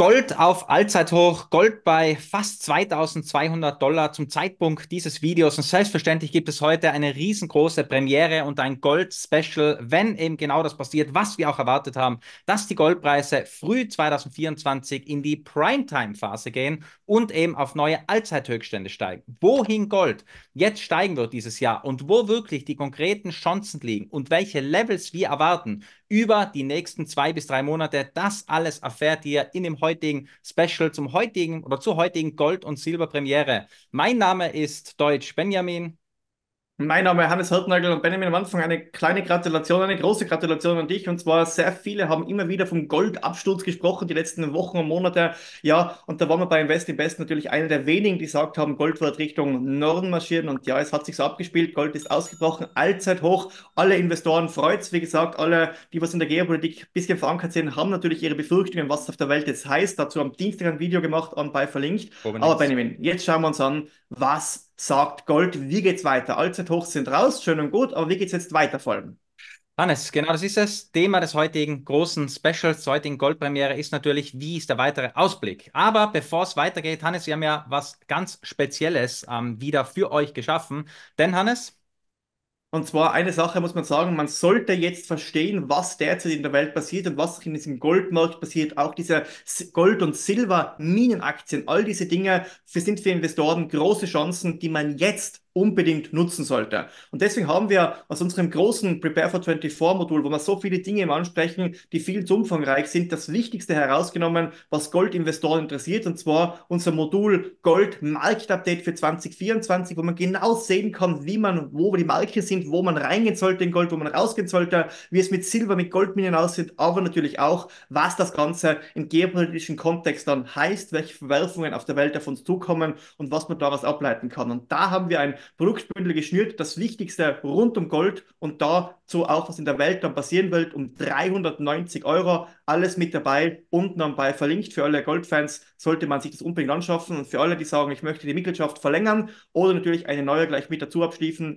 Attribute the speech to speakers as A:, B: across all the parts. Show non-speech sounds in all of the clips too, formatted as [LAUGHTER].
A: Gold auf Allzeithoch, Gold bei fast 2200 Dollar zum Zeitpunkt dieses Videos. Und selbstverständlich gibt es heute eine riesengroße Premiere und ein Gold-Special, wenn eben genau das passiert, was wir auch erwartet haben, dass die Goldpreise früh 2024 in die Primetime-Phase gehen und eben auf neue Allzeithöchstände steigen. Wohin Gold jetzt steigen wird dieses Jahr und wo wirklich die konkreten Chancen liegen und welche Levels wir erwarten, über die nächsten zwei bis drei Monate. Das alles erfährt ihr in dem heutigen Special zum heutigen oder zur heutigen Gold- und Silberpremiere. Mein Name ist Deutsch Benjamin. Mein Name ist Hannes Hirtnagel
B: und Benjamin am Anfang eine kleine Gratulation, eine große Gratulation an dich. Und zwar sehr viele haben immer wieder vom Goldabsturz gesprochen, die letzten Wochen und Monate. Ja, und da waren wir bei Invest in Best natürlich einer der wenigen, die gesagt haben, Gold wird Richtung Norden marschieren. Und ja, es hat sich so abgespielt. Gold ist ausgebrochen, allzeit hoch. Alle Investoren freut's. Wie gesagt, alle, die was in der Geopolitik ein bisschen verankert sind, haben natürlich ihre Befürchtungen, was auf der Welt jetzt heißt. Dazu am Dienstag ein Video gemacht, und bei verlinkt. Aber Benjamin, jetzt schauen wir uns an, was sagt Gold, wie geht's weiter? Allzeithoch sind raus, schön und
A: gut, aber wie geht's jetzt weiter vor Hannes, genau das ist es. Thema des heutigen großen Specials, der heutigen Goldpremiere ist natürlich, wie ist der weitere Ausblick? Aber bevor es weitergeht, Hannes, wir haben ja was ganz Spezielles ähm, wieder für euch geschaffen. Denn Hannes,
B: und zwar eine Sache muss man sagen, man sollte jetzt verstehen, was derzeit in der Welt passiert und was in diesem Goldmarkt passiert. Auch diese Gold- und Silberminenaktien, all diese Dinge sind für Investoren große Chancen, die man jetzt unbedingt nutzen sollte. Und deswegen haben wir aus unserem großen Prepare for 24 Modul, wo wir so viele Dinge im Ansprechen, die viel zu umfangreich sind, das Wichtigste herausgenommen, was Goldinvestoren interessiert, und zwar unser Modul Gold Market Update für 2024, wo man genau sehen kann, wie man, wo die Marke sind, wo man reingehen sollte in Gold, wo man rausgehen sollte, wie es mit Silber, mit Goldminen aussieht, aber natürlich auch, was das Ganze im geopolitischen Kontext dann heißt, welche Verwerfungen auf der Welt auf uns zukommen und was man daraus ableiten kann. Und da haben wir ein Produktbündel geschnürt, das Wichtigste rund um Gold und dazu auch, was in der Welt dann passieren wird, um 390 Euro. Alles mit dabei, unten am Ball verlinkt. Für alle Goldfans sollte man sich das unbedingt anschaffen und für alle, die sagen, ich möchte die Mitgliedschaft verlängern oder natürlich eine neue gleich mit dazu abschließen,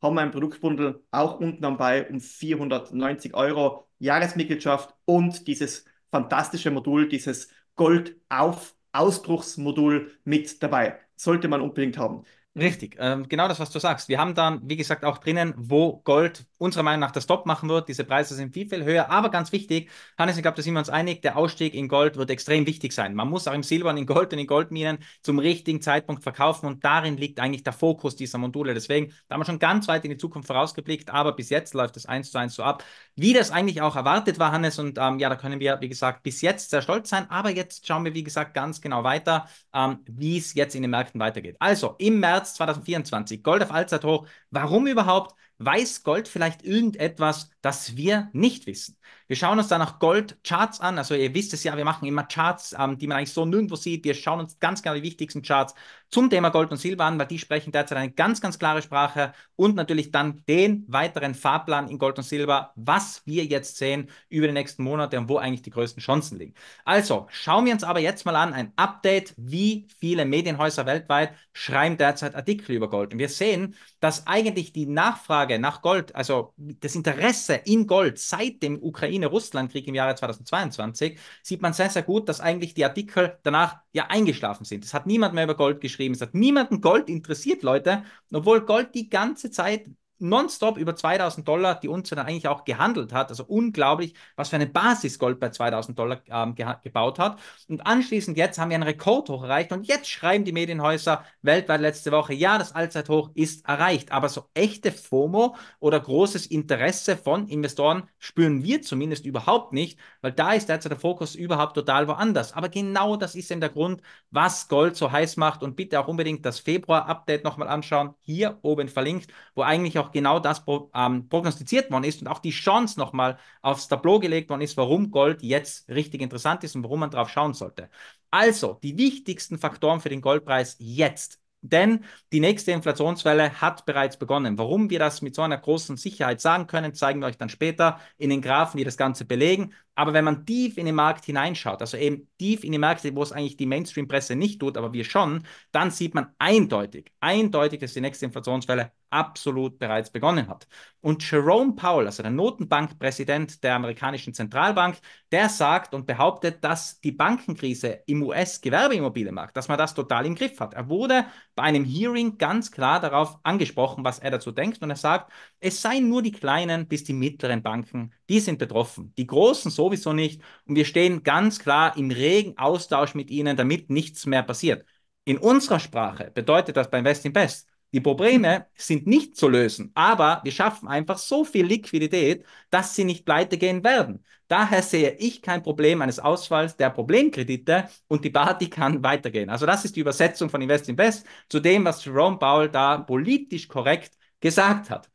B: haben wir ein Produktbündel auch unten am Ball um 490 Euro Jahresmitgliedschaft und dieses fantastische Modul, dieses Gold auf Ausbruchsmodul mit
A: dabei. Sollte man unbedingt haben. Richtig, ähm, genau das, was du sagst. Wir haben dann, wie gesagt, auch drinnen, wo Gold unserer Meinung nach das Stop machen wird. Diese Preise sind viel, viel höher, aber ganz wichtig, Hannes, ich glaube, da sind wir uns einig, der Ausstieg in Gold wird extrem wichtig sein. Man muss auch im Silber und in Gold und in Goldminen zum richtigen Zeitpunkt verkaufen und darin liegt eigentlich der Fokus dieser Module. Deswegen, da haben wir schon ganz weit in die Zukunft vorausgeblickt, aber bis jetzt läuft es eins zu eins so ab, wie das eigentlich auch erwartet war, Hannes. Und ähm, ja, da können wir, wie gesagt, bis jetzt sehr stolz sein, aber jetzt schauen wir, wie gesagt, ganz genau weiter, ähm, wie es jetzt in den Märkten weitergeht. Also, im März März 2024. Gold auf Allzeithoch. Warum überhaupt? weiß Gold vielleicht irgendetwas, das wir nicht wissen? Wir schauen uns danach Gold-Charts an. Also ihr wisst es ja, wir machen immer Charts, ähm, die man eigentlich so nirgendwo sieht. Wir schauen uns ganz genau die wichtigsten Charts zum Thema Gold und Silber an, weil die sprechen derzeit eine ganz, ganz klare Sprache und natürlich dann den weiteren Fahrplan in Gold und Silber, was wir jetzt sehen über die nächsten Monate und wo eigentlich die größten Chancen liegen. Also schauen wir uns aber jetzt mal an ein Update, wie viele Medienhäuser weltweit schreiben derzeit Artikel über Gold. Und wir sehen, dass eigentlich die Nachfrage Nachfrage nach Gold, also das Interesse in Gold seit dem Ukraine-Russland-Krieg im Jahre 2022, sieht man sehr, sehr gut, dass eigentlich die Artikel danach ja eingeschlafen sind. Es hat niemand mehr über Gold geschrieben, es hat niemanden Gold interessiert, Leute, obwohl Gold die ganze Zeit nonstop über 2000 Dollar die Unze dann eigentlich auch gehandelt hat. Also unglaublich, was für eine Basis Gold bei 2000 Dollar ähm, ge gebaut hat. Und anschließend jetzt haben wir einen Rekordhoch erreicht und jetzt schreiben die Medienhäuser weltweit letzte Woche, ja, das Allzeithoch ist erreicht. Aber so echte FOMO oder großes Interesse von Investoren spüren wir zumindest überhaupt nicht, weil da ist derzeit der Fokus überhaupt total woanders. Aber genau das ist eben der Grund, was Gold so heiß macht und bitte auch unbedingt das Februar-Update nochmal anschauen, hier oben verlinkt, wo eigentlich auch auch genau das ähm, prognostiziert worden ist und auch die Chance nochmal aufs Tableau gelegt worden ist, warum Gold jetzt richtig interessant ist und warum man drauf schauen sollte. Also, die wichtigsten Faktoren für den Goldpreis jetzt denn die nächste Inflationswelle hat bereits begonnen. Warum wir das mit so einer großen Sicherheit sagen können, zeigen wir euch dann später in den Graphen, die das Ganze belegen. Aber wenn man tief in den Markt hineinschaut, also eben tief in die Märkte, wo es eigentlich die Mainstream-Presse nicht tut, aber wir schon, dann sieht man eindeutig, eindeutig, dass die nächste Inflationswelle absolut bereits begonnen hat. Und Jerome Powell, also der Notenbankpräsident der amerikanischen Zentralbank, der sagt und behauptet, dass die Bankenkrise im US-Gewerbeimmobilienmarkt, dass man das total im Griff hat. Er wurde bei einem Hearing ganz klar darauf angesprochen, was er dazu denkt. Und er sagt, es seien nur die kleinen bis die mittleren Banken, die sind betroffen. Die großen sowieso nicht. Und wir stehen ganz klar im regen Austausch mit ihnen, damit nichts mehr passiert. In unserer Sprache bedeutet das beim Westinvest, die Probleme sind nicht zu lösen, aber wir schaffen einfach so viel Liquidität, dass sie nicht pleite gehen werden. Daher sehe ich kein Problem eines Ausfalls der Problemkredite und die Party kann weitergehen. Also das ist die Übersetzung von Invest in Best zu dem, was Jerome Powell da politisch korrekt gesagt hat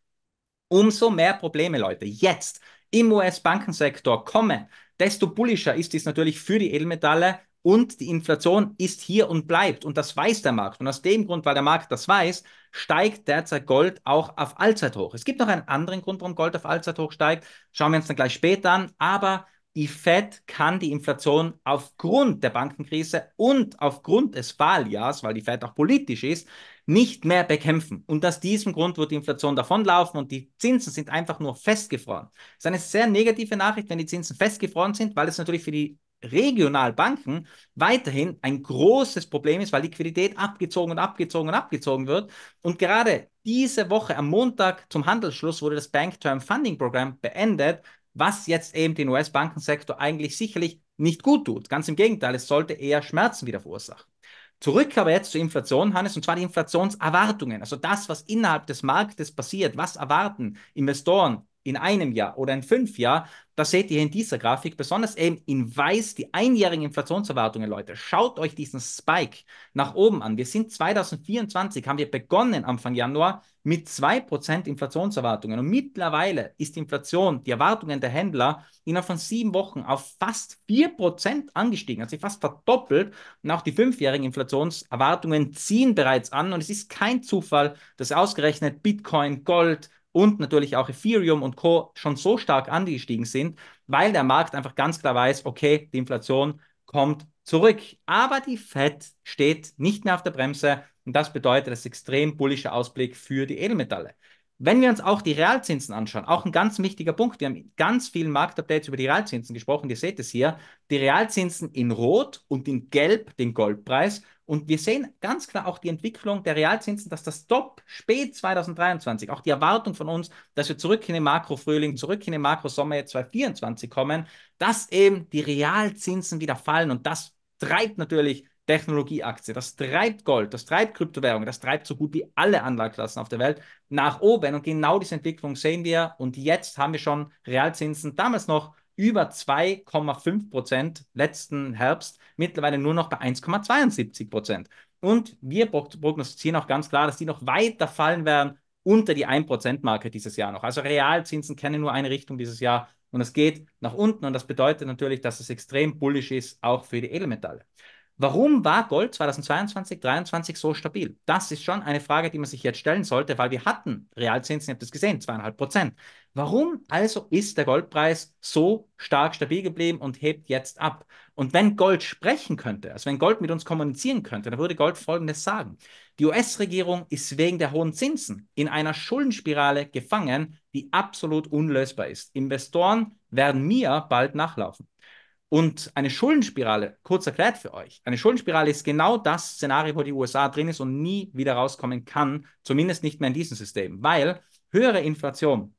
A: umso mehr Probleme, Leute, jetzt im US-Bankensektor kommen, desto bullischer ist dies natürlich für die Edelmetalle und die Inflation ist hier und bleibt. Und das weiß der Markt. Und aus dem Grund, weil der Markt das weiß, steigt derzeit Gold auch auf Allzeithoch. Es gibt noch einen anderen Grund, warum Gold auf Allzeithoch steigt. Schauen wir uns dann gleich später an. Aber die Fed kann die Inflation aufgrund der Bankenkrise und aufgrund des Falljahrs, weil die Fed auch politisch ist, nicht mehr bekämpfen. Und aus diesem Grund wird die Inflation davonlaufen und die Zinsen sind einfach nur festgefroren. Das ist eine sehr negative Nachricht, wenn die Zinsen festgefroren sind, weil es natürlich für die Regionalbanken weiterhin ein großes Problem ist, weil Liquidität abgezogen und abgezogen und abgezogen wird. Und gerade diese Woche am Montag zum Handelsschluss wurde das Bank Term Funding Program beendet, was jetzt eben den US-Bankensektor eigentlich sicherlich nicht gut tut. Ganz im Gegenteil, es sollte eher Schmerzen wieder verursachen. Zurück aber jetzt zur Inflation, Hannes, und zwar die Inflationserwartungen, also das, was innerhalb des Marktes passiert, was erwarten Investoren, in einem Jahr oder in fünf Jahren, das seht ihr in dieser Grafik, besonders eben in weiß die einjährigen Inflationserwartungen, Leute. Schaut euch diesen Spike nach oben an. Wir sind 2024, haben wir begonnen Anfang Januar mit 2% Inflationserwartungen und mittlerweile ist die Inflation, die Erwartungen der Händler innerhalb von sieben Wochen auf fast 4% angestiegen, also fast verdoppelt und auch die fünfjährigen Inflationserwartungen ziehen bereits an und es ist kein Zufall, dass ausgerechnet Bitcoin, Gold, und natürlich auch Ethereum und Co. schon so stark angestiegen sind, weil der Markt einfach ganz klar weiß, okay, die Inflation kommt zurück. Aber die Fed steht nicht mehr auf der Bremse und das bedeutet das extrem bullische Ausblick für die Edelmetalle. Wenn wir uns auch die Realzinsen anschauen, auch ein ganz wichtiger Punkt, wir haben ganz vielen Marktupdates über die Realzinsen gesprochen, ihr seht es hier, die Realzinsen in Rot und in Gelb den Goldpreis und wir sehen ganz klar auch die Entwicklung der Realzinsen, dass das Top spät 2023, auch die Erwartung von uns, dass wir zurück in den Makrofrühling, zurück in den Makrosommer jetzt 2024 kommen, dass eben die Realzinsen wieder fallen und das treibt natürlich Technologieaktie, das treibt Gold, das treibt Kryptowährungen, das treibt so gut wie alle Anlageklassen auf der Welt nach oben. Und genau diese Entwicklung sehen wir. Und jetzt haben wir schon Realzinsen, damals noch über 2,5 Prozent letzten Herbst, mittlerweile nur noch bei 1,72 Prozent. Und wir prognostizieren auch ganz klar, dass die noch weiter fallen werden unter die 1%-Marke dieses Jahr noch. Also Realzinsen kennen nur eine Richtung dieses Jahr und es geht nach unten und das bedeutet natürlich, dass es extrem bullisch ist, auch für die Edelmetalle. Warum war Gold 2022, 2023 so stabil? Das ist schon eine Frage, die man sich jetzt stellen sollte, weil wir hatten Realzinsen, ihr habt es gesehen, zweieinhalb Prozent. Warum also ist der Goldpreis so stark stabil geblieben und hebt jetzt ab? Und wenn Gold sprechen könnte, also wenn Gold mit uns kommunizieren könnte, dann würde Gold Folgendes sagen. Die US-Regierung ist wegen der hohen Zinsen in einer Schuldenspirale gefangen, die absolut unlösbar ist. Investoren werden mir bald nachlaufen. Und eine Schuldenspirale, kurz erklärt für euch, eine Schuldenspirale ist genau das Szenario, wo die USA drin ist und nie wieder rauskommen kann, zumindest nicht mehr in diesem System, weil höhere Inflation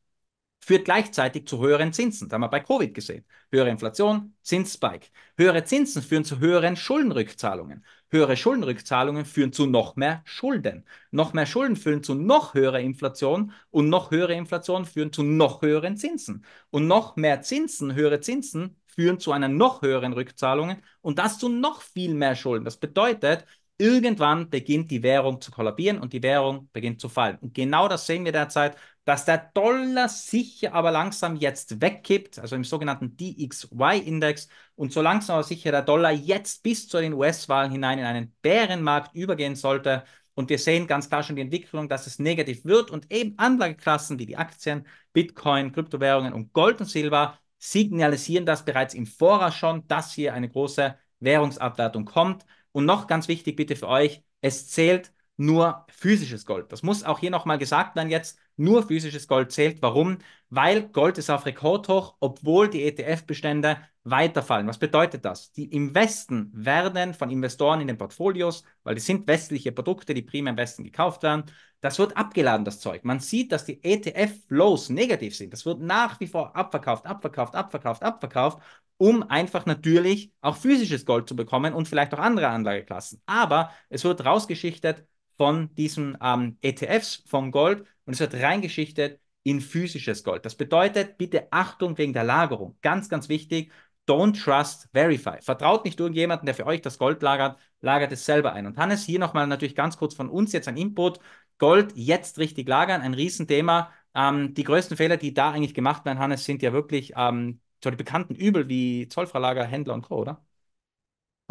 A: führt gleichzeitig zu höheren Zinsen. Da haben wir bei Covid gesehen. Höhere Inflation, Zinsspike. Höhere Zinsen führen zu höheren Schuldenrückzahlungen. Höhere Schuldenrückzahlungen führen zu noch mehr Schulden. Noch mehr Schulden führen zu noch höherer Inflation und noch höhere Inflation führen zu noch höheren Zinsen. Und noch mehr Zinsen, höhere Zinsen führen zu einer noch höheren Rückzahlung und das zu noch viel mehr Schulden. Das bedeutet, irgendwann beginnt die Währung zu kollabieren und die Währung beginnt zu fallen. Und genau das sehen wir derzeit, dass der Dollar sicher aber langsam jetzt wegkippt, also im sogenannten DXY-Index und so langsam aber sicher der Dollar jetzt bis zu den US-Wahlen hinein in einen Bärenmarkt übergehen sollte. Und wir sehen ganz klar schon die Entwicklung, dass es negativ wird und eben Anlageklassen wie die Aktien, Bitcoin, Kryptowährungen und Gold und Silber signalisieren das bereits im Voraus schon, dass hier eine große Währungsabwertung kommt. Und noch ganz wichtig bitte für euch, es zählt nur physisches Gold. Das muss auch hier nochmal gesagt werden jetzt, nur physisches Gold zählt. Warum? Weil Gold ist auf Rekordhoch, obwohl die ETF-Bestände weiterfallen. Was bedeutet das? Die im Westen werden von Investoren in den Portfolios, weil es sind westliche Produkte, die primär im Westen gekauft werden, das wird abgeladen, das Zeug. Man sieht, dass die ETF-Flows negativ sind. Das wird nach wie vor abverkauft, abverkauft, abverkauft, abverkauft, um einfach natürlich auch physisches Gold zu bekommen und vielleicht auch andere Anlageklassen. Aber es wird rausgeschichtet von diesen ähm, ETFs von Gold und es wird reingeschichtet in physisches Gold. Das bedeutet, bitte Achtung wegen der Lagerung. Ganz, ganz wichtig. Don't trust, verify. Vertraut nicht irgendjemanden, der für euch das Gold lagert, lagert es selber ein. Und Hannes, hier nochmal natürlich ganz kurz von uns jetzt ein Input. Gold jetzt richtig lagern, ein Riesenthema. Ähm, die größten Fehler, die da eigentlich gemacht werden, Hannes, sind ja wirklich ähm, so die bekannten Übel wie Zollverlager, Händler und Co., oder?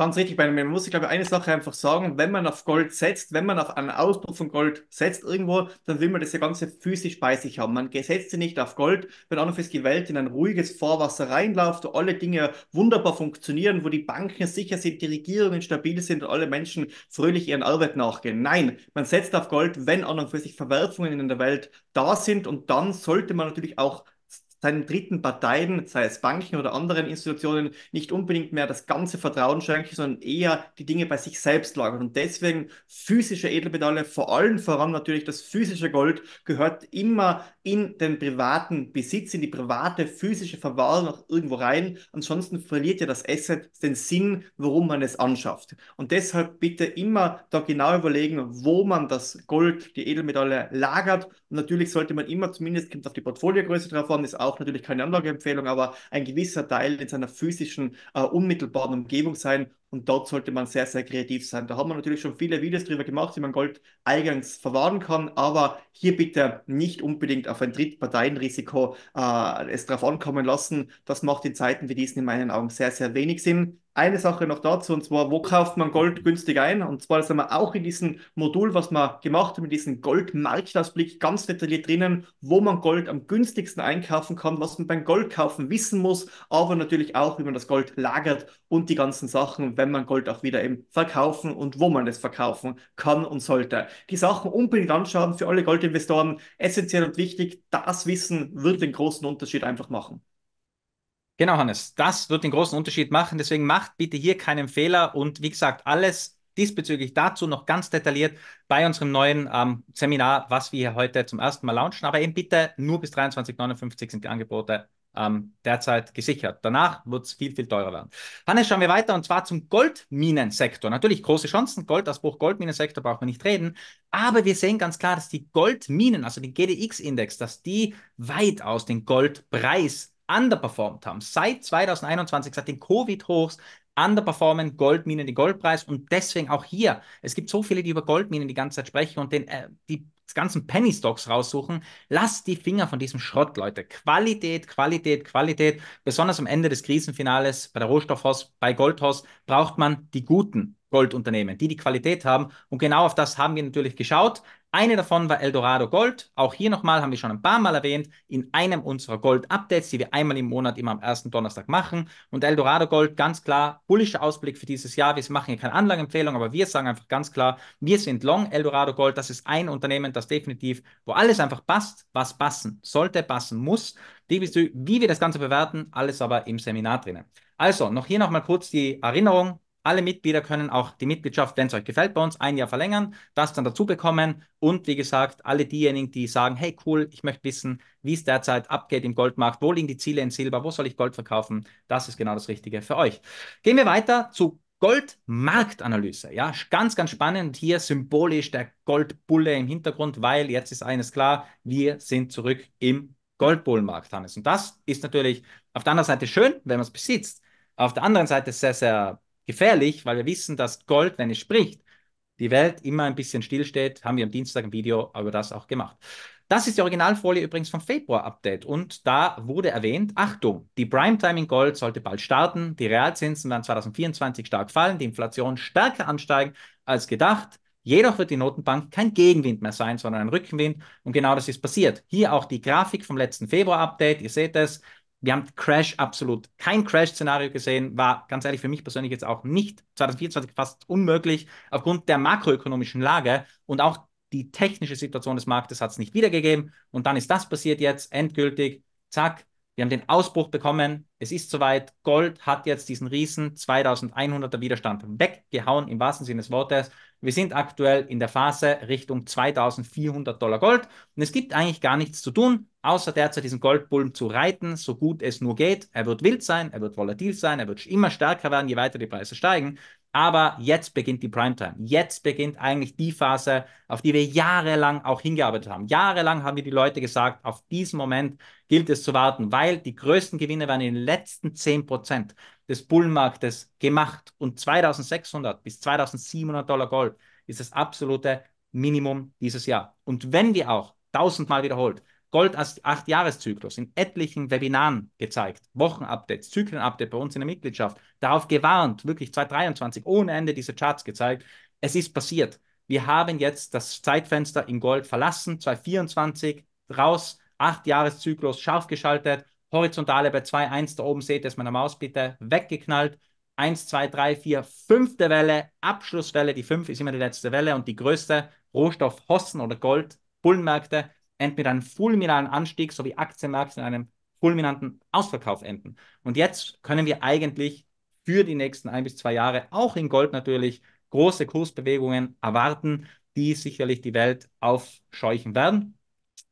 A: Ganz richtig, bei man muss ich glaube eine Sache einfach sagen, wenn man auf Gold
B: setzt, wenn man auf einen Ausbruch von Gold setzt irgendwo, dann will man das ja Ganze physisch bei sich haben. Man setzt sie nicht auf Gold, wenn an und fürs die Welt in ein ruhiges Fahrwasser reinläuft, wo alle Dinge wunderbar funktionieren, wo die Banken sicher sind, die Regierungen stabil sind und alle Menschen fröhlich ihren Arbeit nachgehen. Nein, man setzt auf Gold, wenn an und für sich Verwerfungen in der Welt da sind und dann sollte man natürlich auch seinen dritten Parteien, sei es Banken oder anderen Institutionen, nicht unbedingt mehr das ganze Vertrauen schenkt, sondern eher die Dinge bei sich selbst lagern. Und deswegen physische Edelmetalle, vor allem voran natürlich das physische Gold, gehört immer in den privaten Besitz, in die private physische Verwahrung noch irgendwo rein. Ansonsten verliert ja das Asset den Sinn, worum man es anschafft. Und deshalb bitte immer da genau überlegen, wo man das Gold, die Edelmetalle lagert. Und natürlich sollte man immer zumindest, kommt auf die Portfoliogröße drauf an, ist auch auch natürlich keine Anlageempfehlung, aber ein gewisser Teil in seiner physischen, äh, unmittelbaren Umgebung sein. Und dort sollte man sehr, sehr kreativ sein. Da haben wir natürlich schon viele Videos drüber gemacht, wie man Gold eigens verwahren kann. Aber hier bitte nicht unbedingt auf ein Drittparteienrisiko äh, es drauf ankommen lassen. Das macht in Zeiten wie diesen in meinen Augen sehr, sehr wenig Sinn eine Sache noch dazu, und zwar, wo kauft man Gold günstig ein? Und zwar sind wir auch in diesem Modul, was wir gemacht haben, in diesem Goldmarktausblick ganz detailliert drinnen, wo man Gold am günstigsten einkaufen kann, was man beim Goldkaufen wissen muss, aber natürlich auch, wie man das Gold lagert und die ganzen Sachen, wenn man Gold auch wieder eben verkaufen und wo man es verkaufen kann und sollte. Die Sachen unbedingt anschauen für alle Goldinvestoren, essentiell und wichtig. Das
A: Wissen wird den großen Unterschied einfach machen. Genau, Hannes, das wird den großen Unterschied machen. Deswegen macht bitte hier keinen Fehler und wie gesagt, alles diesbezüglich dazu noch ganz detailliert bei unserem neuen ähm, Seminar, was wir hier heute zum ersten Mal launchen. Aber eben bitte nur bis 23,59 sind die Angebote ähm, derzeit gesichert. Danach wird es viel, viel teurer werden. Hannes, schauen wir weiter und zwar zum Goldminensektor. Natürlich große Chancen, Goldausbruch, Goldminensektor braucht man nicht reden, aber wir sehen ganz klar, dass die Goldminen, also den GDX-Index, dass die weitaus den Goldpreis underperformed haben. Seit 2021, seit den Covid-Hochs, underperformen Goldminen den Goldpreis und deswegen auch hier. Es gibt so viele, die über Goldminen die ganze Zeit sprechen und den, äh, die ganzen Penny Stocks raussuchen. Lasst die Finger von diesem Schrott, Leute. Qualität, Qualität, Qualität. Besonders am Ende des Krisenfinales bei der Rohstoffhaus, bei Goldhaus braucht man die guten Goldunternehmen, die die Qualität haben. Und genau auf das haben wir natürlich geschaut. Eine davon war Eldorado Gold. Auch hier nochmal haben wir schon ein paar Mal erwähnt, in einem unserer Gold-Updates, die wir einmal im Monat immer am ersten Donnerstag machen. Und Eldorado Gold, ganz klar, bullischer Ausblick für dieses Jahr. Wir machen hier keine Anlageempfehlung, aber wir sagen einfach ganz klar, wir sind long Eldorado Gold. Das ist ein Unternehmen, das definitiv, wo alles einfach passt, was passen sollte, passen muss. Wie wir das Ganze bewerten, alles aber im Seminar drinnen. Also, noch hier nochmal kurz die Erinnerung. Alle Mitglieder können auch die Mitgliedschaft, wenn es euch gefällt, bei uns ein Jahr verlängern, das dann dazu bekommen. Und wie gesagt, alle diejenigen, die sagen, hey cool, ich möchte wissen, wie es derzeit abgeht im Goldmarkt, wo liegen die Ziele in Silber, wo soll ich Gold verkaufen, das ist genau das Richtige für euch. Gehen wir weiter zu Goldmarktanalyse. Ja, ganz, ganz spannend. Hier symbolisch der Goldbulle im Hintergrund, weil jetzt ist eines klar, wir sind zurück im Goldbullenmarkt, Hannes. Und das ist natürlich auf der anderen Seite schön, wenn man es besitzt. Auf der anderen Seite sehr, sehr Gefährlich, weil wir wissen, dass Gold, wenn es spricht, die Welt immer ein bisschen stillsteht, haben wir am Dienstag ein Video über das auch gemacht. Das ist die Originalfolie übrigens vom Februar-Update und da wurde erwähnt, Achtung, die Primetime in Gold sollte bald starten, die Realzinsen werden 2024 stark fallen, die Inflation stärker ansteigen als gedacht. Jedoch wird die Notenbank kein Gegenwind mehr sein, sondern ein Rückenwind und genau das ist passiert. Hier auch die Grafik vom letzten Februar-Update, ihr seht es, wir haben Crash absolut kein Crash-Szenario gesehen, war ganz ehrlich für mich persönlich jetzt auch nicht 2024 fast unmöglich aufgrund der makroökonomischen Lage und auch die technische Situation des Marktes hat es nicht wiedergegeben und dann ist das passiert jetzt endgültig, zack, wir haben den Ausbruch bekommen, es ist soweit, Gold hat jetzt diesen riesen 2100er Widerstand weggehauen im wahrsten Sinne des Wortes wir sind aktuell in der Phase Richtung 2400 Dollar Gold und es gibt eigentlich gar nichts zu tun, außer derzeit diesen Goldbullen zu reiten, so gut es nur geht. Er wird wild sein, er wird volatil sein, er wird immer stärker werden, je weiter die Preise steigen. Aber jetzt beginnt die Primetime. Jetzt beginnt eigentlich die Phase, auf die wir jahrelang auch hingearbeitet haben. Jahrelang haben wir die Leute gesagt, auf diesen Moment gilt es zu warten, weil die größten Gewinne waren in den letzten 10 Prozent des Bullenmarktes gemacht. Und 2600 bis 2700 Dollar Gold ist das absolute Minimum dieses Jahr. Und wenn wir auch tausendmal wiederholt Gold als Acht-Jahres-Zyklus in etlichen Webinaren gezeigt, Wochenupdates, Zyklen-Update bei uns in der Mitgliedschaft, darauf gewarnt, wirklich 2023 ohne Ende diese Charts gezeigt. Es ist passiert. Wir haben jetzt das Zeitfenster in Gold verlassen, 2024 raus, Acht-Jahres-Zyklus scharf geschaltet horizontale bei 2-1 da oben seht, ihr es meiner Maus bitte weggeknallt. 1, 2, 3, 4, fünfte Welle, Abschlusswelle, die 5 ist immer die letzte Welle und die größte Rohstoff Hossen oder Gold, Bullenmärkte enden mit einem fulminalen Anstieg sowie Aktienmärkte in einem fulminanten Ausverkauf enden. Und jetzt können wir eigentlich für die nächsten ein bis zwei Jahre auch in Gold natürlich große Kursbewegungen erwarten, die sicherlich die Welt aufscheuchen werden.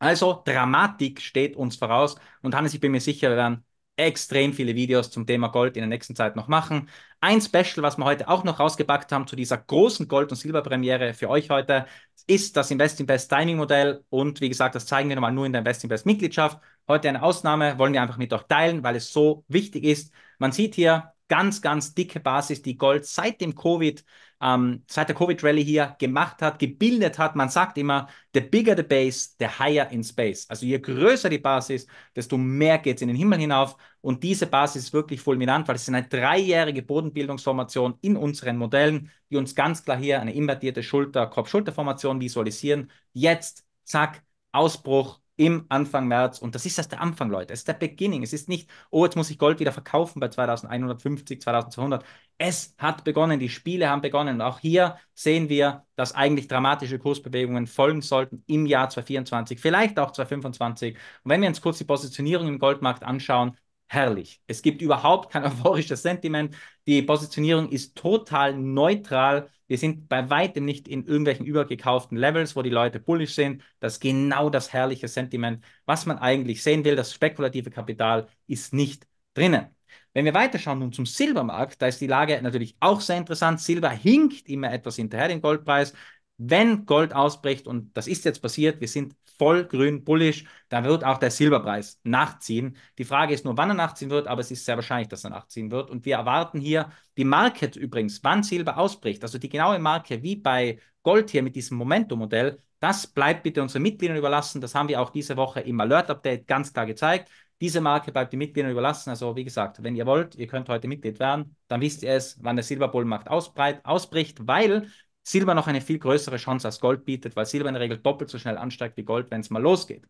A: Also Dramatik steht uns voraus und Hannes, ich bin mir sicher, wir werden extrem viele Videos zum Thema Gold in der nächsten Zeit noch machen. Ein Special, was wir heute auch noch rausgepackt haben zu dieser großen Gold- und Silberpremiere für euch heute, ist das Invest in Best Timing Modell und wie gesagt, das zeigen wir nochmal nur in der Invest in Best Mitgliedschaft. Heute eine Ausnahme, wollen wir einfach mit euch teilen, weil es so wichtig ist. Man sieht hier, ganz, ganz dicke Basis, die Gold seit dem Covid, ähm, seit der Covid-Rally hier gemacht hat, gebildet hat. Man sagt immer, the bigger the base, the higher in space. Also je größer die Basis, desto mehr geht es in den Himmel hinauf. Und diese Basis ist wirklich fulminant, weil es ist eine dreijährige Bodenbildungsformation in unseren Modellen, die uns ganz klar hier eine invertierte Schulter-Kopf-Schulter-Formation visualisieren. Jetzt, zack, Ausbruch, im Anfang März. Und das ist erst der Anfang, Leute. Es ist der Beginning. Es ist nicht, oh, jetzt muss ich Gold wieder verkaufen bei 2150, 2200. Es hat begonnen. Die Spiele haben begonnen. Und auch hier sehen wir, dass eigentlich dramatische Kursbewegungen folgen sollten im Jahr 2024, vielleicht auch 2025. Und wenn wir uns kurz die Positionierung im Goldmarkt anschauen, herrlich. Es gibt überhaupt kein [LAUGHS] euphorisches Sentiment. Die Positionierung ist total neutral. Wir sind bei weitem nicht in irgendwelchen übergekauften Levels, wo die Leute bullish sind. Das ist genau das herrliche Sentiment, was man eigentlich sehen will. Das spekulative Kapital ist nicht drinnen. Wenn wir weiterschauen nun zum Silbermarkt, da ist die Lage natürlich auch sehr interessant. Silber hinkt immer etwas hinterher den Goldpreis wenn Gold ausbricht, und das ist jetzt passiert, wir sind voll grün bullisch, dann wird auch der Silberpreis nachziehen. Die Frage ist nur, wann er nachziehen wird, aber es ist sehr wahrscheinlich, dass er nachziehen wird. Und wir erwarten hier die Marke übrigens, wann Silber ausbricht, also die genaue Marke wie bei Gold hier mit diesem Momentum-Modell, das bleibt bitte unseren Mitgliedern überlassen. Das haben wir auch diese Woche im Alert-Update ganz klar gezeigt. Diese Marke bleibt den Mitgliedern überlassen. Also wie gesagt, wenn ihr wollt, ihr könnt heute Mitglied werden, dann wisst ihr es, wann der Silberbullenmarkt ausbricht, weil Silber noch eine viel größere Chance als Gold bietet, weil Silber in der Regel doppelt so schnell ansteigt wie Gold, wenn es mal losgeht.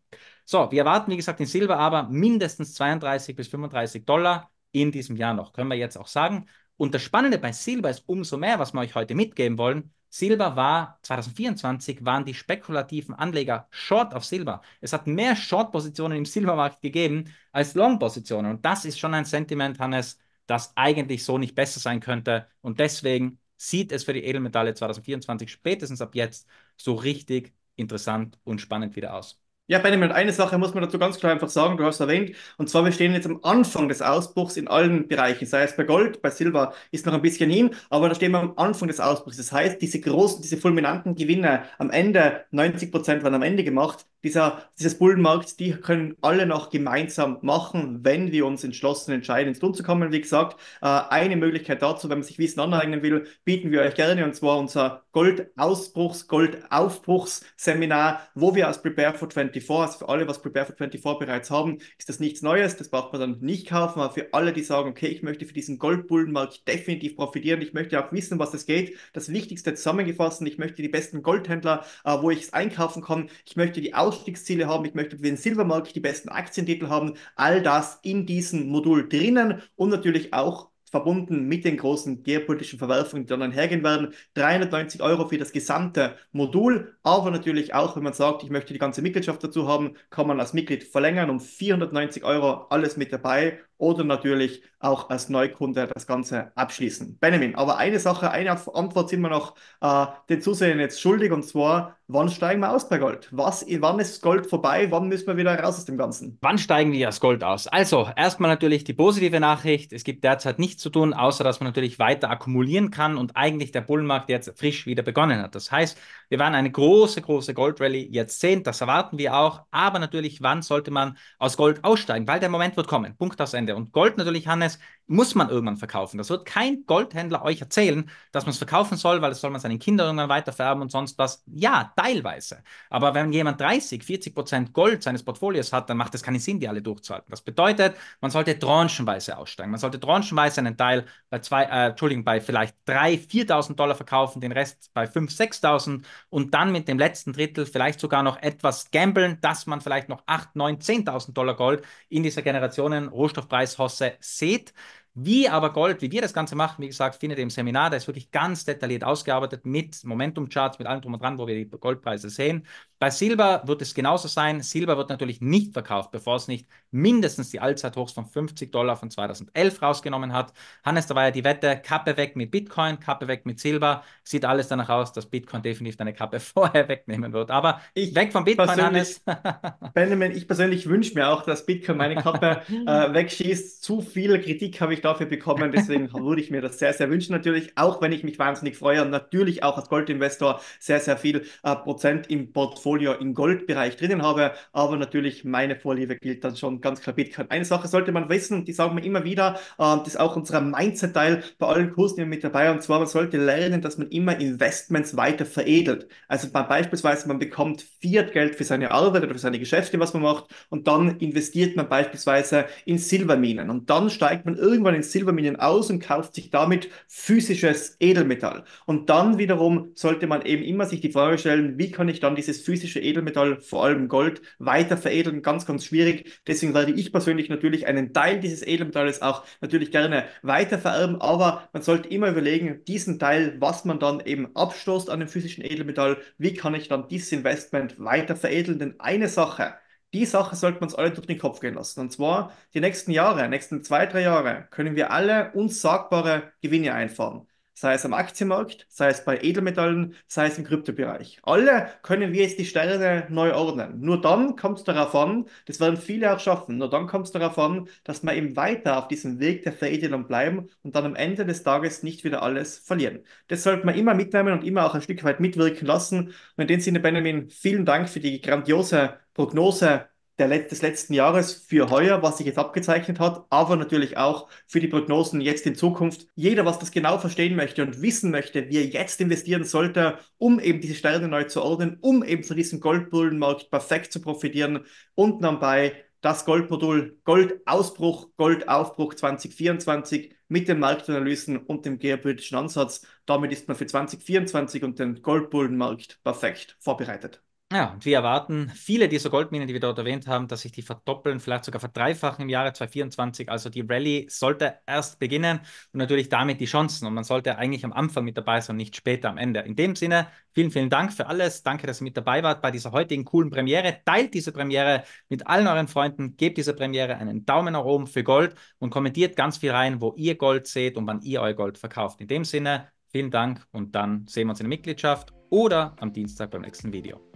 A: So, wir erwarten, wie gesagt, in Silber aber mindestens 32 bis 35 Dollar in diesem Jahr noch, können wir jetzt auch sagen. Und das Spannende bei Silber ist umso mehr, was wir euch heute mitgeben wollen. Silber war 2024 waren die spekulativen Anleger short auf Silber. Es hat mehr Short-Positionen im Silbermarkt gegeben als Long-Positionen. Und das ist schon ein Sentiment, Hannes, das eigentlich so nicht besser sein könnte. Und deswegen sieht es für die Edelmetalle 2024 spätestens ab jetzt so richtig interessant und spannend wieder aus. Ja, Benjamin, eine Sache muss man dazu ganz klar einfach
B: sagen, du hast erwähnt, und zwar wir stehen jetzt am Anfang des Ausbruchs in allen Bereichen, sei es bei Gold, bei Silber ist noch ein bisschen hin, aber da stehen wir am Anfang des Ausbruchs. Das heißt, diese großen, diese fulminanten Gewinner am Ende, 90 Prozent werden am Ende gemacht, dieser, dieses Bullenmarkts, die können alle noch gemeinsam machen, wenn wir uns entschlossen entscheiden, ins Tun zu kommen. Wie gesagt, äh, eine Möglichkeit dazu, wenn man sich Wissen aneignen will, bieten wir euch gerne und zwar unser Goldausbruchs-, Goldaufbruchs-Seminar, wo wir als Prepare for 24, also für alle, was Prepare for 24 bereits haben, ist das nichts Neues, das braucht man dann nicht kaufen, aber für alle, die sagen, okay, ich möchte für diesen Goldbullenmarkt definitiv profitieren, ich möchte auch wissen, was es geht, das Wichtigste zusammengefasst, ich möchte die besten Goldhändler, äh, wo ich es einkaufen kann, ich möchte die Aus Ausstiegsziele haben, ich möchte für den Silbermarkt die besten Aktientitel haben, all das in diesem Modul drinnen und natürlich auch verbunden mit den großen geopolitischen Verwerfungen, die dann einhergehen werden. 390 Euro für das gesamte Modul, aber natürlich auch, wenn man sagt, ich möchte die ganze Mitgliedschaft dazu haben, kann man als Mitglied verlängern um 490 Euro, alles mit dabei oder natürlich auch als Neukunde das Ganze abschließen. Benjamin, aber eine Sache, eine Antwort sind wir noch äh, den Zusehern jetzt schuldig und zwar, wann steigen wir aus bei Gold? Was, wann ist Gold vorbei? Wann müssen wir wieder raus aus dem Ganzen?
A: Wann steigen wir aus Gold aus? Also, erstmal natürlich die positive Nachricht. Es gibt derzeit nichts zu tun, außer dass man natürlich weiter akkumulieren kann und eigentlich der Bullenmarkt jetzt frisch wieder begonnen hat. Das heißt, wir werden eine große, große Goldrally jetzt sehen. Das erwarten wir auch. Aber natürlich, wann sollte man aus Gold aussteigen? Weil der Moment wird kommen. Punkt aus Ende. Ende. Und Gold natürlich, Hannes, muss man irgendwann verkaufen. Das wird kein Goldhändler euch erzählen, dass man es verkaufen soll, weil es soll man seinen Kindern irgendwann weitervererben und sonst was. Ja, teilweise. Aber wenn jemand 30, 40 Prozent Gold seines Portfolios hat, dann macht es keinen Sinn, die alle durchzuhalten. Das bedeutet, man sollte tranchenweise aussteigen. Man sollte tranchenweise einen Teil bei zwei, äh, Entschuldigung, bei vielleicht 3.000, 4.000 Dollar verkaufen, den Rest bei 5.000, 6.000 und dann mit dem letzten Drittel vielleicht sogar noch etwas gambeln, dass man vielleicht noch 8.000, 9.000, 10.000 Dollar Gold in dieser Generationen Rohstoffpreishosse sieht wie aber Gold, wie wir das Ganze machen, wie gesagt, findet ihr im Seminar, da ist wirklich ganz detailliert ausgearbeitet mit Momentum-Charts, mit allem drum und dran, wo wir die Goldpreise sehen. Bei Silber wird es genauso sein. Silber wird natürlich nicht verkauft, bevor es nicht mindestens die Allzeithochs von 50 Dollar von 2011 rausgenommen hat. Hannes, da war ja die Wette, Kappe weg mit Bitcoin, Kappe weg mit Silber. Sieht alles danach aus, dass Bitcoin definitiv deine Kappe [LAUGHS] vorher wegnehmen wird. Aber ich weg von Bitcoin, Hannes.
B: [LAUGHS] Benjamin, ich persönlich wünsche mir auch, dass Bitcoin meine Kappe äh, [LAUGHS] wegschießt. Zu viel Kritik habe ich dafür bekommen, deswegen würde ich mir das sehr, sehr wünschen natürlich, auch wenn ich mich wahnsinnig freue und natürlich auch als Goldinvestor sehr, sehr viel äh, Prozent im Portfolio im Goldbereich drinnen habe. Aber natürlich meine Vorliebe gilt dann schon ganz klar Bitcoin. Eine Sache sollte man wissen, die sagen wir immer wieder, äh, das ist auch unser Mindset-Teil bei allen Kursen die wir mit dabei, haben, und zwar man sollte lernen, dass man immer Investments weiter veredelt. Also man beispielsweise, man bekommt Fiat-Geld für seine Arbeit oder für seine Geschäfte, was man macht, und dann investiert man beispielsweise in Silberminen. Und dann steigt man irgendwann in Silberminen aus und kauft sich damit physisches Edelmetall. Und dann wiederum sollte man eben immer sich die Frage stellen, wie kann ich dann dieses physische Edelmetall, vor allem Gold, weiter veredeln? Ganz, ganz schwierig. Deswegen Deswegen werde ich persönlich natürlich einen Teil dieses Edelmetalles auch natürlich gerne weitervererben, aber man sollte immer überlegen, diesen Teil, was man dann eben abstoßt an dem physischen Edelmetall, wie kann ich dann dieses Investment weiter veredeln? Denn eine Sache, die Sache sollte man uns alle durch den Kopf gehen lassen. Und zwar die nächsten Jahre, nächsten zwei, drei Jahre, können wir alle unsagbare Gewinne einfahren sei es am Aktienmarkt, sei es bei Edelmetallen, sei es im Kryptobereich. Alle können wir jetzt die Sterne neu ordnen. Nur dann kommt es darauf an, das werden viele auch schaffen, nur dann kommt es darauf an, dass wir eben weiter auf diesem Weg der Veredelung bleiben und dann am Ende des Tages nicht wieder alles verlieren. Das sollte man immer mitnehmen und immer auch ein Stück weit mitwirken lassen. Und in dem Sinne, Benjamin, vielen Dank für die grandiose Prognose Let des letzten Jahres für heuer, was sich jetzt abgezeichnet hat, aber natürlich auch für die Prognosen jetzt in Zukunft. Jeder, was das genau verstehen möchte und wissen möchte, wie er jetzt investieren sollte, um eben diese Sterne neu zu ordnen, um eben von diesem Goldbullenmarkt perfekt zu profitieren unten am bei das Goldmodul Goldausbruch, Goldaufbruch 2024 mit den Marktanalysen und dem geopolitischen Ansatz. Damit ist man für 2024 und den Goldbullenmarkt perfekt vorbereitet.
A: Ja, und wir erwarten viele dieser Goldminen, die wir dort erwähnt haben, dass sich die verdoppeln, vielleicht sogar verdreifachen im Jahre 2024. Also die Rallye sollte erst beginnen und natürlich damit die Chancen. Und man sollte eigentlich am Anfang mit dabei sein, nicht später am Ende. In dem Sinne, vielen, vielen Dank für alles. Danke, dass ihr mit dabei wart bei dieser heutigen coolen Premiere. Teilt diese Premiere mit allen euren Freunden. Gebt dieser Premiere einen Daumen nach oben für Gold und kommentiert ganz viel rein, wo ihr Gold seht und wann ihr euer Gold verkauft. In dem Sinne, vielen Dank und dann sehen wir uns in der Mitgliedschaft oder am Dienstag beim nächsten Video.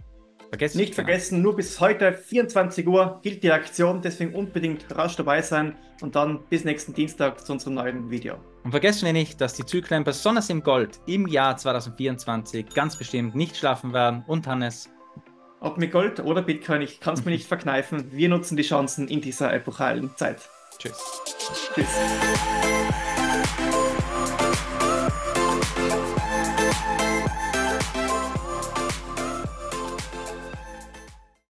A: Vergesst nicht vergessen,
B: nur bis heute 24 Uhr gilt die Aktion, deswegen unbedingt rasch dabei sein und dann bis nächsten Dienstag zu unserem neuen Video.
A: Und vergessen wir nicht, dass die Zyklen besonders im Gold im Jahr 2024 ganz bestimmt nicht schlafen werden und Hannes. Ob mit Gold oder Bitcoin, ich kann es mir [LAUGHS] nicht verkneifen. Wir nutzen die Chancen
B: in dieser epochalen Zeit. Tschüss. Tschüss.